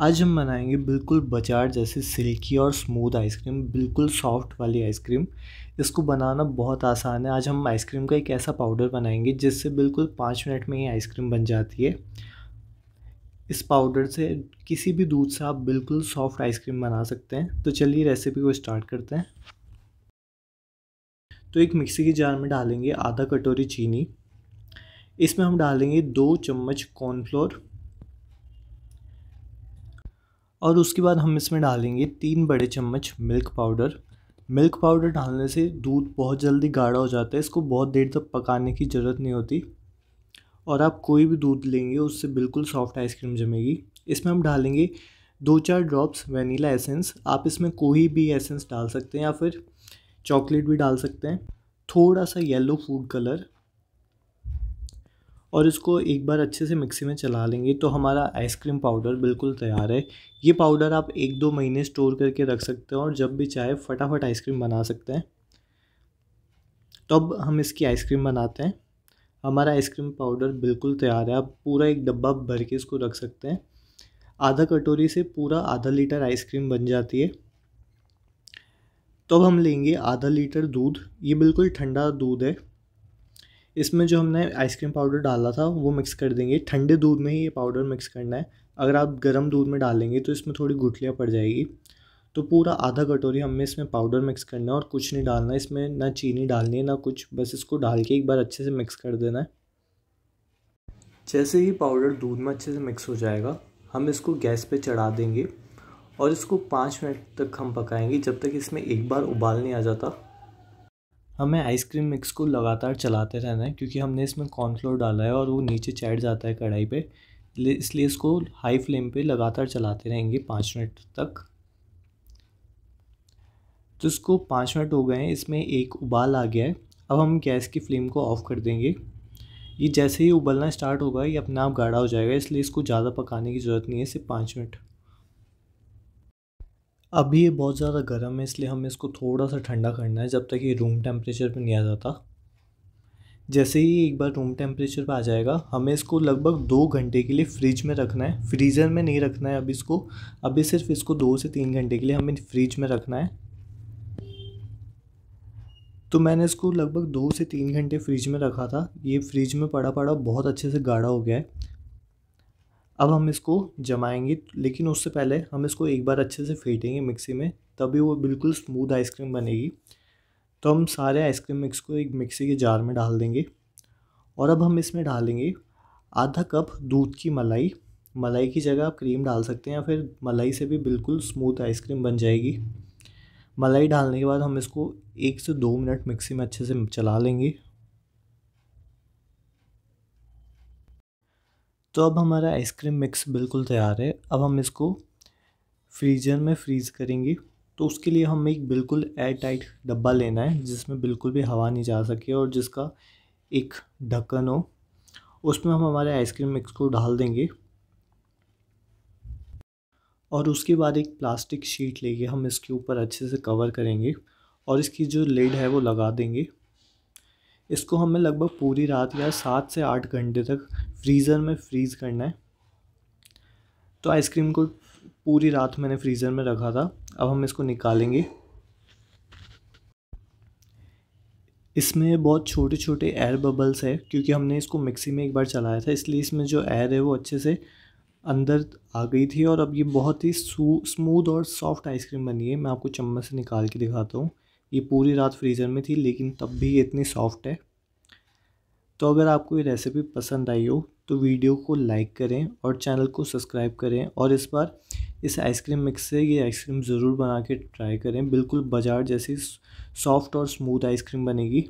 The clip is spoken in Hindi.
आज हम बनाएंगे बिल्कुल बाजार जैसे सिल्की और स्मूथ आइसक्रीम बिल्कुल सॉफ्ट वाली आइसक्रीम इसको बनाना बहुत आसान है आज हम आइसक्रीम का एक ऐसा पाउडर बनाएंगे जिससे बिल्कुल पाँच मिनट में ही आइसक्रीम बन जाती है इस पाउडर से किसी भी दूध से आप बिल्कुल सॉफ्ट आइसक्रीम बना सकते हैं तो चलिए रेसिपी को स्टार्ट करते हैं तो एक मिक्सी के जार में डालेंगे आधा कटोरी चीनी इसमें हम डालेंगे दो चम्मच कॉर्नफ्लोर और उसके बाद हम इसमें डालेंगे तीन बड़े चम्मच मिल्क पाउडर मिल्क पाउडर डालने से दूध बहुत जल्दी गाढ़ा हो जाता है इसको बहुत देर तक पकाने की ज़रूरत नहीं होती और आप कोई भी दूध लेंगे उससे बिल्कुल सॉफ्ट आइसक्रीम जमेगी इसमें हम डालेंगे दो चार ड्रॉप्स वनीला एसेंस आप इसमें कोई भी एसेंस डाल सकते हैं या फिर चॉकलेट भी डाल सकते हैं थोड़ा सा येलो फूड कलर और इसको एक बार अच्छे से मिक्सी में चला लेंगे तो हमारा आइसक्रीम पाउडर बिल्कुल तैयार है ये पाउडर आप एक दो महीने स्टोर करके रख सकते हैं और जब भी चाहे फटाफट आइसक्रीम बना सकते हैं तो अब हम इसकी आइसक्रीम बनाते हैं हमारा आइसक्रीम पाउडर बिल्कुल तैयार है आप पूरा एक डब्बा भर के इसको रख सकते हैं आधा कटोरी से पूरा आधा लीटर आइसक्रीम बन जाती है तो अब हम लेंगे आधा लीटर दूध ये बिल्कुल ठंडा दूध है इसमें जो हमने आइसक्रीम पाउडर डाला था वो मिक्स कर देंगे ठंडे दूध में ही ये पाउडर मिक्स करना है अगर आप गर्म दूध में डालेंगे तो इसमें थोड़ी गुठलियाँ पड़ जाएगी तो पूरा आधा कटोरी हमें इसमें पाउडर मिक्स करना है और कुछ नहीं डालना है इसमें ना चीनी डालनी है ना कुछ बस इसको डाल के एक बार अच्छे से मिक्स कर देना है जैसे ही पाउडर दूध में अच्छे से मिक्स हो जाएगा हम इसको गैस पे चढ़ा देंगे और इसको पाँच मिनट तक हम पकाएंगे जब तक इसमें एक बार उबाल नहीं आ जाता हमें आइसक्रीम मिक्स को लगातार चलाते रहना है क्योंकि हमने इसमें कॉर्नफ्लोर डाला है और वो नीचे चैट जाता है कढ़ाई पे इसलिए इसको हाई फ्लेम पे लगातार चलाते रहेंगे पाँच मिनट तक तो इसको पाँच मिनट हो गए हैं इसमें एक उबाल आ गया है अब हम गैस की फ्लेम को ऑफ़ कर देंगे ये जैसे ही उबलना स्टार्ट होगा ये अपना आप गाढ़ा हो जाएगा इसलिए इसको ज़्यादा पकाने की ज़रूरत नहीं है सिर्फ पाँच मिनट अभी ये बहुत ज़्यादा गर्म है इसलिए हमें इसको थोड़ा सा ठंडा करना है जब तक ये रूम टेम्परेचर पर नहीं आ जाता जैसे ही एक बार रूम टेम्परेचर पर आ जाएगा हमें इसको लगभग दो घंटे के लिए फ्रिज में रखना है फ्रीज़र में नहीं रखना है अभी इसको अभी सिर्फ इसको दो से तीन घंटे के लिए हमें फ्रिज में रखना है तो मैंने इसको लगभग दो से तीन घंटे फ्रिज में रखा था ये फ्रिज में पड़ा पड़ा बहुत अच्छे से गाढ़ा हो गया है अब हम इसको जमाएंगे लेकिन उससे पहले हम इसको एक बार अच्छे से फेंटेंगे मिक्सी में तभी वो बिल्कुल स्मूथ आइसक्रीम बनेगी तो हम सारे आइसक्रीम मिक्स को एक मिक्सी के जार में डाल देंगे और अब हम इसमें डालेंगे आधा कप दूध की मलाई मलाई की जगह आप क्रीम डाल सकते हैं या फिर मलाई से भी बिल्कुल स्मूथ आइसक्रीम बन जाएगी मलाई डालने के बाद हम इसको एक से दो मिनट मिक्सी में अच्छे से चला लेंगे तो अब हमारा आइसक्रीम मिक्स बिल्कुल तैयार है अब हम इसको फ्रीजर में फ्रीज़ करेंगे तो उसके लिए हमें एक बिल्कुल एयर टाइट डब्बा लेना है जिसमें बिल्कुल भी हवा नहीं जा सके और जिसका एक ढक्कन हो उसमें हम हमारे आइसक्रीम मिक्स को डाल देंगे और उसके बाद एक प्लास्टिक शीट लेके हम इसके ऊपर अच्छे से कवर करेंगे और इसकी जो लेड है वो लगा देंगे इसको हमें लगभग पूरी रात या सात से आठ घंटे तक फ्रीज़र में फ्रीज़ करना है तो आइसक्रीम को पूरी रात मैंने फ्रीज़र में रखा था अब हम इसको निकालेंगे इसमें बहुत छोटे छोटे एयर बबल्स है क्योंकि हमने इसको मिक्सी में एक बार चलाया था इसलिए इसमें जो एयर है वो अच्छे से अंदर आ गई थी और अब ये बहुत ही स्मूथ और सॉफ्ट आइसक्रीम बनी है मैं आपको चम्मच से निकाल के दिखाता हूँ ये पूरी रात फ्रीज़र में थी लेकिन तब भी ये इतनी सॉफ्ट है तो अगर आपको ये रेसिपी पसंद आई हो तो वीडियो को लाइक करें और चैनल को सब्सक्राइब करें और इस बार इस आइसक्रीम मिक्स से ये आइसक्रीम ज़रूर बना के ट्राई करें बिल्कुल बाजार जैसी सॉफ्ट और स्मूथ आइसक्रीम बनेगी